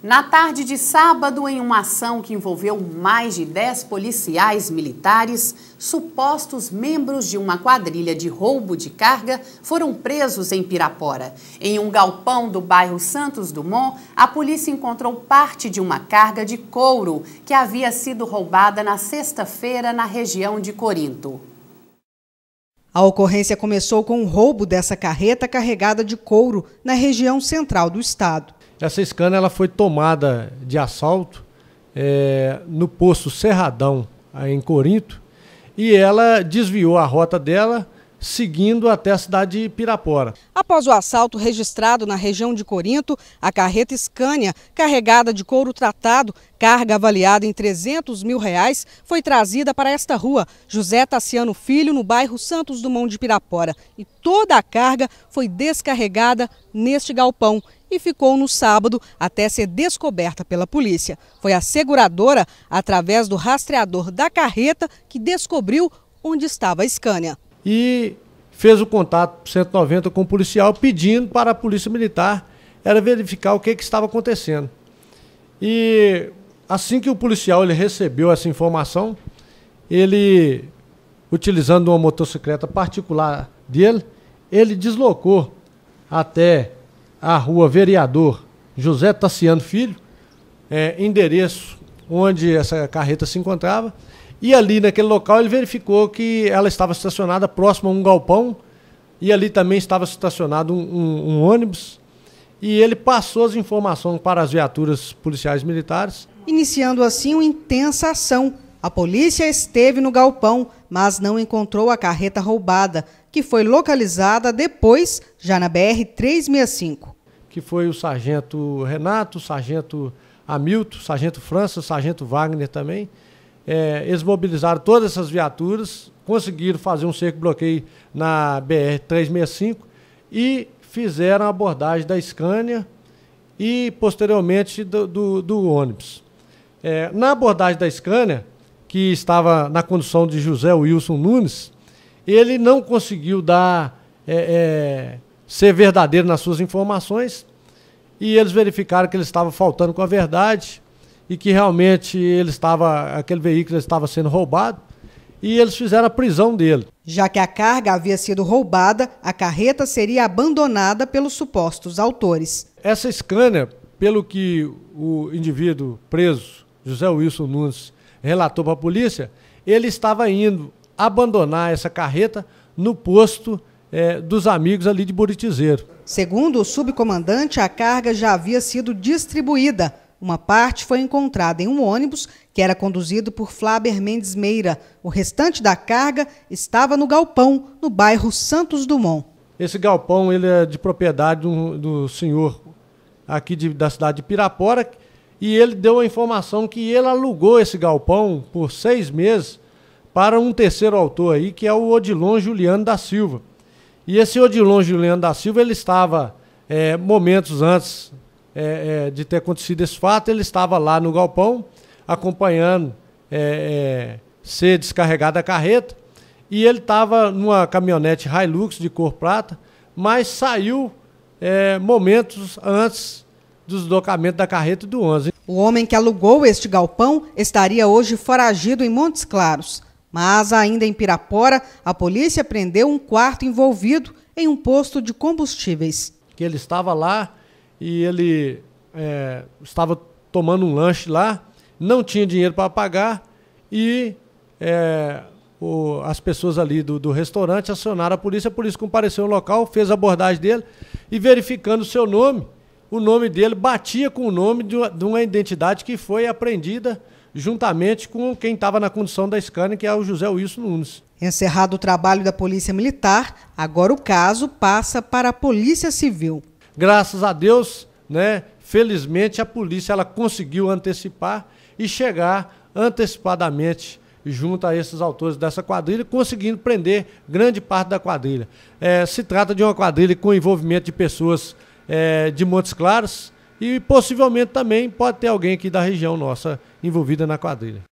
Na tarde de sábado, em uma ação que envolveu mais de 10 policiais militares, supostos membros de uma quadrilha de roubo de carga foram presos em Pirapora. Em um galpão do bairro Santos Dumont, a polícia encontrou parte de uma carga de couro que havia sido roubada na sexta-feira na região de Corinto. A ocorrência começou com o roubo dessa carreta carregada de couro na região central do estado. Essa escana ela foi tomada de assalto é, no posto Cerradão, em Corinto, e ela desviou a rota dela seguindo até a cidade de Pirapora. Após o assalto registrado na região de Corinto, a carreta Scania, carregada de couro tratado, carga avaliada em 300 mil reais, foi trazida para esta rua, José Tassiano Filho, no bairro Santos Dumont de Pirapora. E toda a carga foi descarregada neste galpão e ficou no sábado até ser descoberta pela polícia. Foi a seguradora, através do rastreador da carreta, que descobriu onde estava a Scania e fez o contato 190 com o policial, pedindo para a Polícia Militar era verificar o que, que estava acontecendo. E assim que o policial ele recebeu essa informação, ele, utilizando uma motocicleta particular dele, ele deslocou até a rua Vereador José Tassiano Filho, é, endereço onde essa carreta se encontrava, e ali naquele local ele verificou que ela estava estacionada próximo a um galpão e ali também estava estacionado um, um, um ônibus. E ele passou as informações para as viaturas policiais militares. Iniciando assim uma intensa ação. A polícia esteve no galpão, mas não encontrou a carreta roubada, que foi localizada depois, já na BR-365. Que foi o sargento Renato, o sargento Hamilton, o sargento França, o sargento Wagner também. É, eles mobilizaram todas essas viaturas, conseguiram fazer um cerco bloqueio na BR-365 e fizeram a abordagem da Scania e posteriormente do, do, do ônibus. É, na abordagem da Scania, que estava na condução de José Wilson Nunes, ele não conseguiu dar é, é, ser verdadeiro nas suas informações e eles verificaram que ele estava faltando com a verdade e que realmente ele estava, aquele veículo estava sendo roubado e eles fizeram a prisão dele. Já que a carga havia sido roubada, a carreta seria abandonada pelos supostos autores. Essa Scania, pelo que o indivíduo preso, José Wilson Nunes, relatou para a polícia, ele estava indo abandonar essa carreta no posto é, dos amigos ali de Buritizeiro. Segundo o subcomandante, a carga já havia sido distribuída. Uma parte foi encontrada em um ônibus que era conduzido por Fláber Mendes Meira. O restante da carga estava no galpão, no bairro Santos Dumont. Esse galpão ele é de propriedade do, do senhor aqui de, da cidade de Pirapora e ele deu a informação que ele alugou esse galpão por seis meses para um terceiro autor aí, que é o Odilon Juliano da Silva. E esse Odilon Juliano da Silva, ele estava é, momentos antes é, é, de ter acontecido esse fato, ele estava lá no galpão acompanhando é, é ser descarregada a carreta e ele estava numa caminhonete Hilux de cor prata, mas saiu é, momentos antes do deslocamento da carreta do 11. O homem que alugou este galpão estaria hoje foragido em Montes Claros. Mas ainda em Pirapora, a polícia prendeu um quarto envolvido em um posto de combustíveis. Que ele estava lá e ele é, estava tomando um lanche lá, não tinha dinheiro para pagar e é, o, as pessoas ali do, do, restaurante acionaram a polícia, a polícia compareceu no local, fez a abordagem dele e verificando o seu nome, o nome dele batia com o nome de uma, de uma identidade que foi apreendida juntamente com quem estava na condução da Scania, que é o José Wilson Nunes. Encerrado o trabalho da Polícia Militar, agora o caso passa para a Polícia Civil. Graças a Deus, né? Felizmente a polícia ela conseguiu antecipar e chegar antecipadamente junto a esses autores dessa quadrilha, conseguindo prender grande parte da quadrilha. É, se trata de uma quadrilha com envolvimento de pessoas é, de Montes Claros e possivelmente também pode ter alguém aqui da região nossa envolvida na quadrilha.